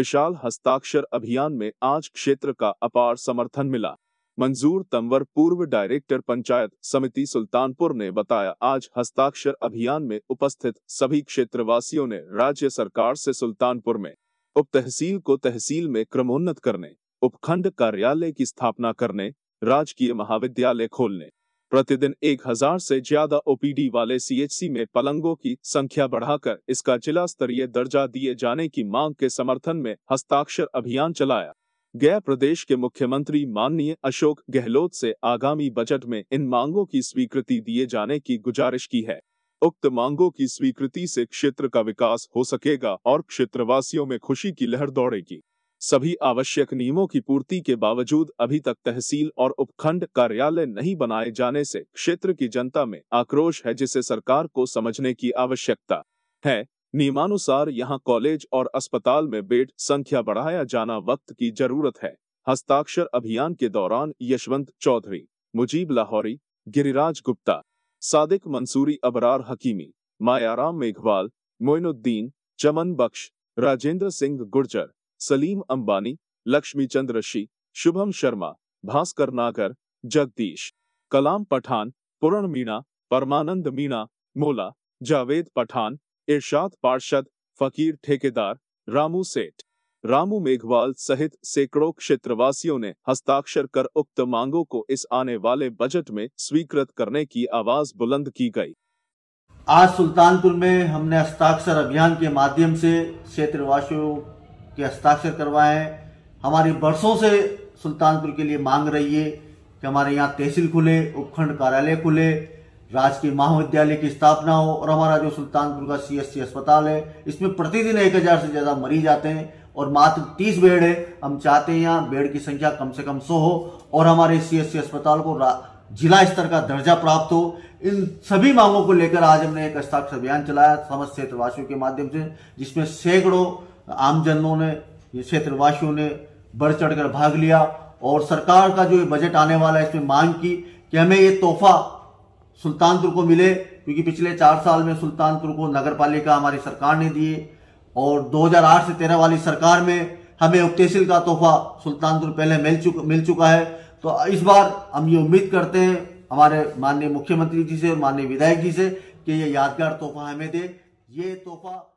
विशाल हस्ताक्षर अभियान में आज क्षेत्र का अपार समर्थन मिला मंजूर तंवर पूर्व डायरेक्टर पंचायत समिति सुल्तानपुर ने बताया आज हस्ताक्षर अभियान में उपस्थित सभी क्षेत्रवासियों ने राज्य सरकार से सुल्तानपुर में उप तहसील को तहसील में क्रमोन्नत करने उपखंड कार्यालय की स्थापना करने राजकीय महाविद्यालय खोलने प्रतिदिन एक हजार से ज्यादा ओपीडी वाले सीएचसी में पलंगों की संख्या बढ़ाकर इसका जिला स्तरीय दर्जा दिए जाने की मांग के समर्थन में हस्ताक्षर अभियान चलाया गया प्रदेश के मुख्यमंत्री माननीय अशोक गहलोत से आगामी बजट में इन मांगों की स्वीकृति दिए जाने की गुजारिश की है उक्त मांगों की स्वीकृति से क्षेत्र का विकास हो सकेगा और क्षेत्रवासियों में खुशी की लहर दौड़ेगी सभी आवश्यक नियमों की पूर्ति के बावजूद अभी तक तहसील और उपखंड कार्यालय नहीं बनाए जाने से क्षेत्र की जनता में आक्रोश है जिसे सरकार को समझने की आवश्यकता है नियमानुसार यहां कॉलेज और अस्पताल में बेड संख्या बढ़ाया जाना वक्त की जरूरत है हस्ताक्षर अभियान के दौरान यशवंत चौधरी मुजीब लाहौरी गिरिराज गुप्ता सादिक मंसूरी अबरार हकीमी मायाराम मेघवाल मोइनुद्दीन चमन बख्श राजेंद्र सिंह गुर्जर सलीम अंबानी लक्ष्मीचंद ऋषि शुभम शर्मा भास्कर नागर जगदीश कलाम पठान पूर्ण मीणा परमानंद मीणा मोला जावेद पठान इर्शाद पार्षद फकीर ठेकेदार रामू सेठ रामू मेघवाल सहित सैकड़ों क्षेत्रवासियों ने हस्ताक्षर कर उक्त मांगों को इस आने वाले बजट में स्वीकृत करने की आवाज बुलंद की गई आज सुल्तानपुर में हमने हस्ताक्षर अभियान के माध्यम से क्षेत्रवासियों के हस्ताक्षर करवाएं हमारी बरसों से सुल्तानपुर के लिए मांग रही है कि हमारे यहाँ तहसील खुले उपखंड कार्यालय खुले राजकीय महाविद्यालय की स्थापना हो और हमारा जो सुल्तानपुर का सीएससी अस्पताल है इसमें प्रतिदिन एक हजार से ज्यादा मरीज आते हैं और मात्र तीस बेड है हम चाहते हैं यहाँ बेड की संख्या कम से कम सौ हो और हमारे सीएससी अस्पताल को जिला स्तर का दर्जा प्राप्त हो इन सभी मांगों को लेकर आज हमने एक हस्ताक्षर अभियान चलाया समस्त क्षेत्रवासियों के माध्यम से जिसमें सैकड़ों आमजनों ने ये क्षेत्रवासियों ने बढ़ चढ़कर भाग लिया और सरकार का जो ये बजट आने वाला है इसमें मांग की कि हमें ये तोहफा सुल्तानपुर को मिले क्योंकि पिछले चार साल में सुल्तानपुर को नगर पालिका हमारी सरकार ने दिए और 2008 से 13 वाली सरकार में हमें उप तहसील का तोहफा सुल्तानपुर पहले मिल चुका मिल चुका है तो इस बार हम ये उम्मीद करते हैं हमारे माननीय मुख्यमंत्री जी से और माननीय विधायक जी से कि ये यादगार तोहफा हमें दे ये तोहफा